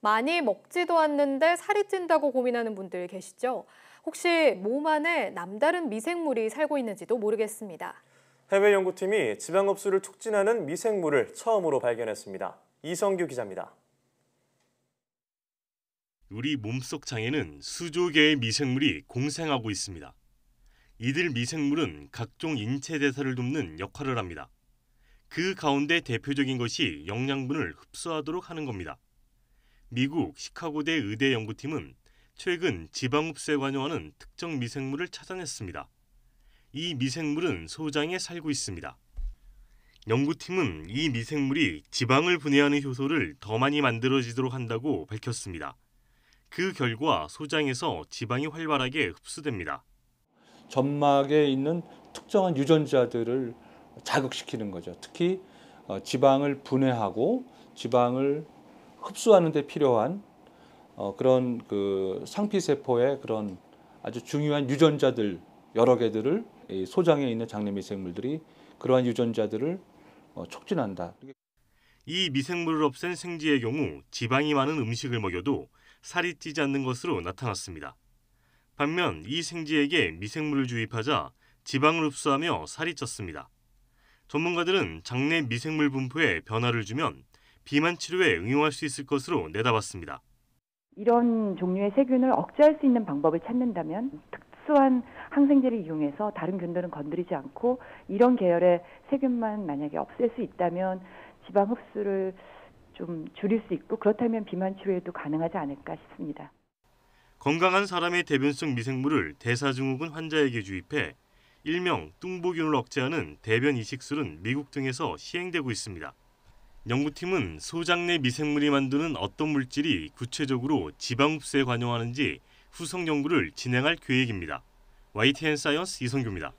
많이 먹지도 않는데 살이 찐다고 고민하는 분들 계시죠? 혹시 몸 안에 남다른 미생물이 살고 있는지도 모르겠습니다. 해외 연구팀이 지방 흡수를 촉진하는 미생물을 처음으로 발견했습니다. 이성규 기자입니다. 우리 몸속 장에는 수조 개의 미생물이 공생하고 있습니다. 이들 미생물은 각종 인체 대사를 돕는 역할을 합니다. 그 가운데 대표적인 것이 영양분을 흡수하도록 하는 겁니다. 미국 시카고대 의대 연구팀은 최근 지방흡수에 관여하는 특정 미생물을 찾아냈습니다. 이 미생물은 소장에 살고 있습니다. 연구팀은 이 미생물이 지방을 분해하는 효소를 더 많이 만들어지도록 한다고 밝혔습니다. 그 결과 소장에서 지방이 활발하게 흡수됩니다. 점막에 있는 특정한 유전자들을 자극시키는 거죠. 특히 어, 지방을 분해하고 지방을 흡수하는 데 필요한 어, 그런 그 상피세포의 그런 아주 중요한 유전자들 여러 개들을 소장에 있는 장내 미생물들이 그러한 유전자들을 어, 촉진한다. 이 미생물을 없앤 생지의 경우 지방이 많은 음식을 먹여도 살이 찌지 않는 것으로 나타났습니다. 반면 이 생지에게 미생물을 주입하자 지방을 흡수하며 살이 쪘습니다. 전문가들은 장내 미생물 분포에 변화를 주면 비만 치료에 응용할 수 있을 것으로 내다봤습니다. 이런 종류의 세균을 억제할 수 있는 방법을 찾는다면 특수한 항생제를 이용해서 다른 균들은 건드리지 않고 이런 계열의 세균만 만약에 없앨 수 있다면 지방 흡수를 좀 줄일 수 있고 그렇다면 비만 치료에도 가능하지 않을까 싶습니다. 건강한 사람의 대변성 미생물을 대사증후군 환자에게 주입해 일명 뚱보균을 억제하는 대변 이식술은 미국 등에서 시행되고 있습니다. 연구팀은 소장 내 미생물이 만드는 어떤 물질이 구체적으로 지방흡수에 관여하는지 후속 연구를 진행할 계획입니다. YTN 사이언스 이성규입니다.